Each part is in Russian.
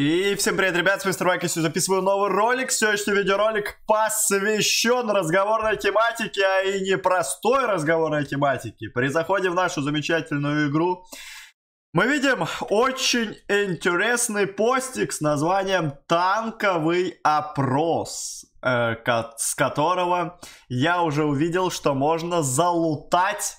И всем привет, ребят, с вами Старвайк, я сегодня записываю новый ролик. Сегодняшний видеоролик посвящен разговорной тематике, а и непростой разговорной тематике. При заходе в нашу замечательную игру мы видим очень интересный постик с названием «Танковый опрос», э, с которого я уже увидел, что можно залутать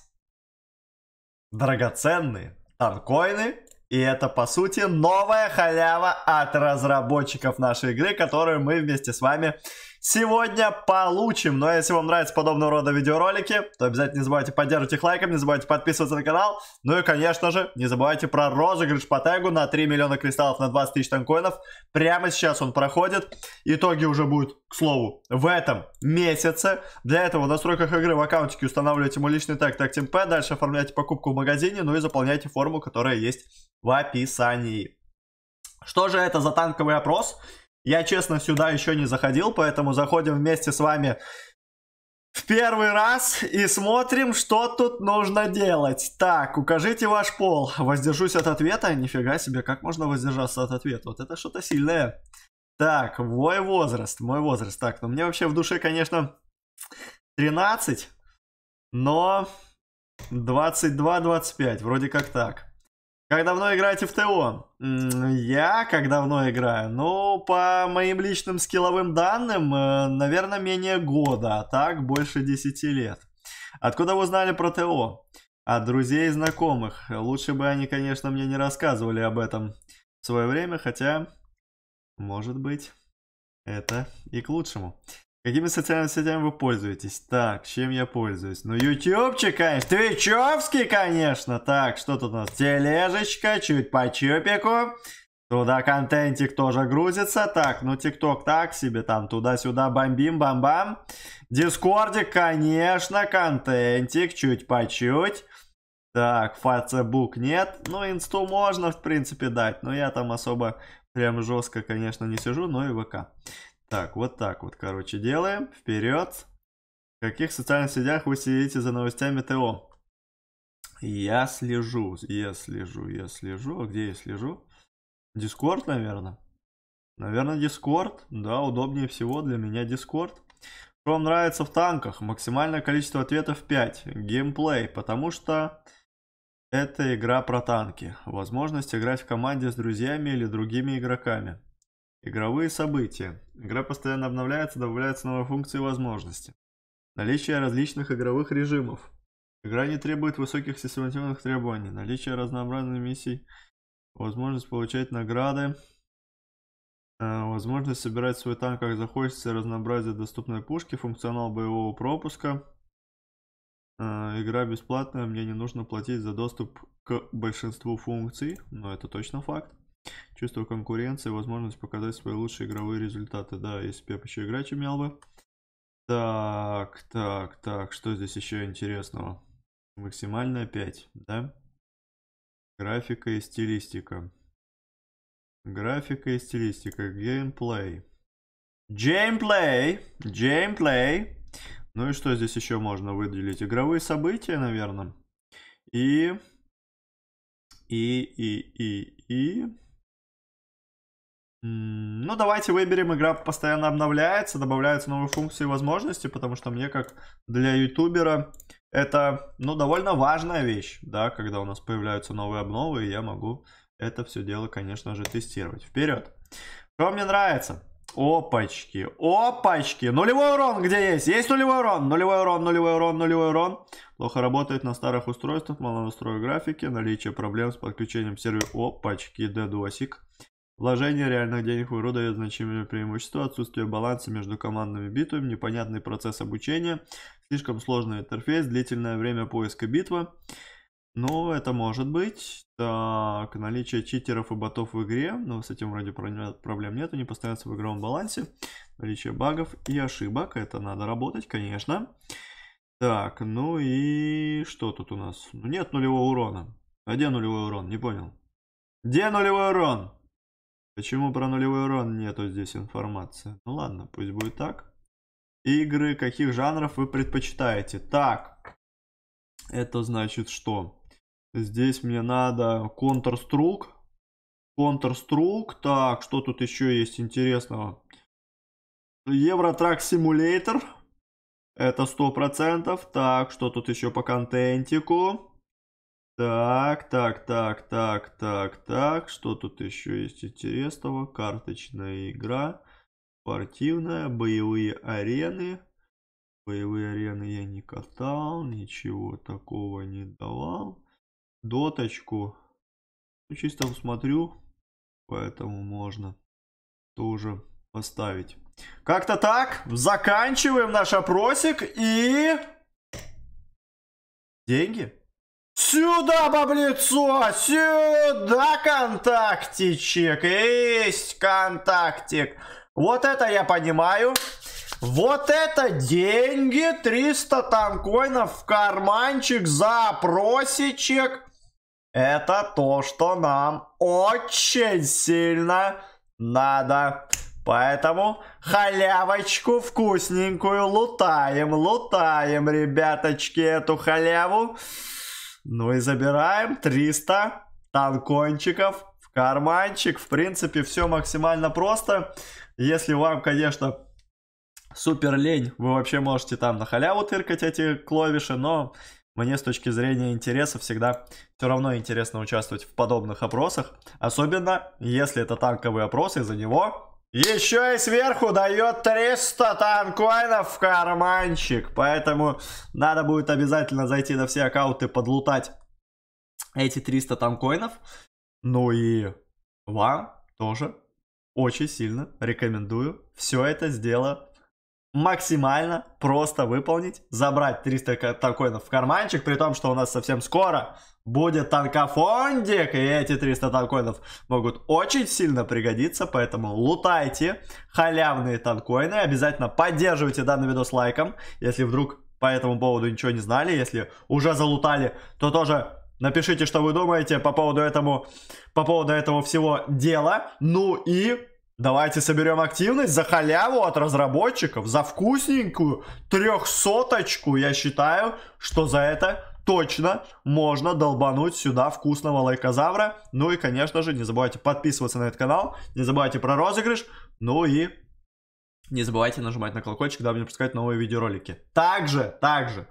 драгоценные танкоины и это, по сути, новая халява от разработчиков нашей игры, которую мы вместе с вами сегодня получим. Но если вам нравятся подобного рода видеоролики, то обязательно не забывайте поддерживать их лайком, не забывайте подписываться на канал. Ну и, конечно же, не забывайте про розыгрыш по тегу на 3 миллиона кристаллов на 20 тысяч танкоинов. Прямо сейчас он проходит. Итоги уже будут, к слову, в этом месяце. Для этого в настройках игры в аккаунтике устанавливайте мой личный тег TagTimP, дальше оформляйте покупку в магазине, ну и заполняйте форму, которая есть в описании. Что же это за танковый опрос? Я, честно, сюда еще не заходил, поэтому заходим вместе с вами в первый раз и смотрим, что тут нужно делать. Так, укажите ваш пол. Воздержусь от ответа. Нифига себе, как можно воздержаться от ответа? Вот это что-то сильное. Так, мой возраст, мой возраст. Так, ну мне вообще в душе, конечно, 13, но 22-25, вроде как так. Как давно играете в ТО? Я как давно играю? Ну, по моим личным скилловым данным, э, наверное, менее года, а так больше 10 лет. Откуда вы узнали про ТО? От друзей и знакомых. Лучше бы они, конечно, мне не рассказывали об этом в свое время, хотя, может быть, это и к лучшему. Какими социальными сетями вы пользуетесь? Так, чем я пользуюсь? Ну, ютубчик, конечно, твичевский, конечно. Так, что тут у нас? Тележечка, чуть по чупику. Туда контентик тоже грузится. Так, ну тикток так себе, там туда-сюда бомбим-бам-бам. Дискордик, конечно, контентик, чуть по чуть. Так, фацебук нет. Ну, инсту можно, в принципе, дать, но я там особо прям жестко, конечно, не сижу, но и ВК. Так, вот так вот, короче, делаем. Вперед. В каких социальных сетях вы следите за новостями ТО? Я слежу, я слежу, я слежу. А где я слежу? Дискорд, наверное. Наверное, Дискорд. Да, удобнее всего для меня Дискорд. Что вам нравится в танках? Максимальное количество ответов 5. Геймплей, потому что это игра про танки. Возможность играть в команде с друзьями или другими игроками. Игровые события. Игра постоянно обновляется, добавляются новые функции и возможности. Наличие различных игровых режимов. Игра не требует высоких системативных требований. Наличие разнообразных миссий. Возможность получать награды. Э, возможность собирать свой танк как захочется. Разнообразие доступной пушки. Функционал боевого пропуска. Э, игра бесплатная, мне не нужно платить за доступ к большинству функций, но это точно факт. Чувство конкуренции, возможность показать свои лучшие игровые результаты. Да, если бы я еще играч имел бы. Так, так, так, что здесь еще интересного? Максимально 5, да? Графика и стилистика. Графика и стилистика. Геймплей. Геймплей! Геймплей! Ну и что здесь еще можно выделить? Игровые события, наверное. И... И, и, и, и... Ну, давайте выберем, игра постоянно обновляется, добавляются новые функции и возможности, потому что мне, как для ютубера, это, ну, довольно важная вещь, да, когда у нас появляются новые обновы, и я могу это все дело, конечно же, тестировать. Вперед! Что мне нравится? Опачки, опачки, нулевой урон где есть? Есть нулевой урон, нулевой урон, нулевой урон, нулевой урон. Плохо работает на старых устройствах, мало настроек графики, наличие проблем с подключением сервера. Опачки, дедуасик. Вложение реальных денег в игру дает значимые преимущества, отсутствие баланса между командными битвами, непонятный процесс обучения, слишком сложный интерфейс, длительное время поиска битвы. Ну, это может быть. Так, наличие читеров и ботов в игре. Ну, с этим вроде проблем нету, не постоянство в игровом балансе. Наличие багов и ошибок. Это надо работать, конечно. Так, ну и что тут у нас? Ну, нет нулевого урона. А где нулевой урон? Не понял. Где нулевой урон? Почему про нулевой урон нету здесь информации? Ну ладно, пусть будет так. Игры каких жанров вы предпочитаете? Так, это значит что? Здесь мне надо Counter-Strike. Counter-Strike. Так, что тут еще есть интересного? Евротрак Симулятор. Это 100%. Так, что тут еще по контентику? Так, так, так, так, так, так. Что тут еще есть интересного? Карточная игра, спортивная, боевые арены. Боевые арены я не катал, ничего такого не давал. Доточку. Ну, чисто смотрю, поэтому можно тоже поставить. Как-то так. Заканчиваем наш опросик и... Деньги. Сюда баблицо, сюда контактичек, есть контактик. Вот это я понимаю. Вот это деньги, 300 там в карманчик, запросичек. Это то, что нам очень сильно надо. Поэтому халявочку вкусненькую лутаем, лутаем, ребяточки, эту халяву. Ну и забираем 300 танкончиков в карманчик. В принципе, все максимально просто. Если вам, конечно, супер лень, вы вообще можете там на халяву тыркать эти кловиши, но мне с точки зрения интереса всегда все равно интересно участвовать в подобных опросах. Особенно, если это танковый опрос, и за него еще и сверху дает 300 танкоинов в карманчик. Поэтому надо будет обязательно зайти на все аккаунты, подлутать эти 300 танкоинов. Ну и вам тоже очень сильно рекомендую все это сделать максимально просто выполнить, забрать 300 токенов в карманчик, при том, что у нас совсем скоро будет танкофондик, и эти 300 токенов могут очень сильно пригодиться, поэтому лутайте халявные танкоины, обязательно поддерживайте данный видос лайком, если вдруг по этому поводу ничего не знали, если уже залутали, то тоже напишите, что вы думаете по поводу этому, по поводу этого всего дела, ну и Давайте соберем активность за халяву от разработчиков, за вкусненькую трехсоточку. Я считаю, что за это точно можно долбануть сюда вкусного лайкозавра. Ну и, конечно же, не забывайте подписываться на этот канал, не забывайте про розыгрыш, ну и не забывайте нажимать на колокольчик, дабы не пропускать новые видеоролики. Также, также,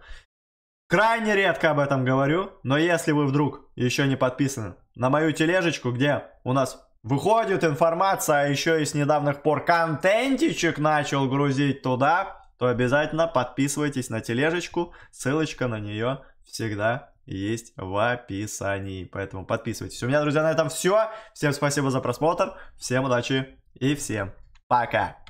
крайне редко об этом говорю, но если вы вдруг еще не подписаны на мою тележечку, где у нас Выходит информация а еще и с недавних пор контентичек начал грузить туда, то обязательно подписывайтесь на тележечку, ссылочка на нее всегда есть в описании. Поэтому подписывайтесь. У меня, друзья, на этом все. Всем спасибо за просмотр, всем удачи и всем пока.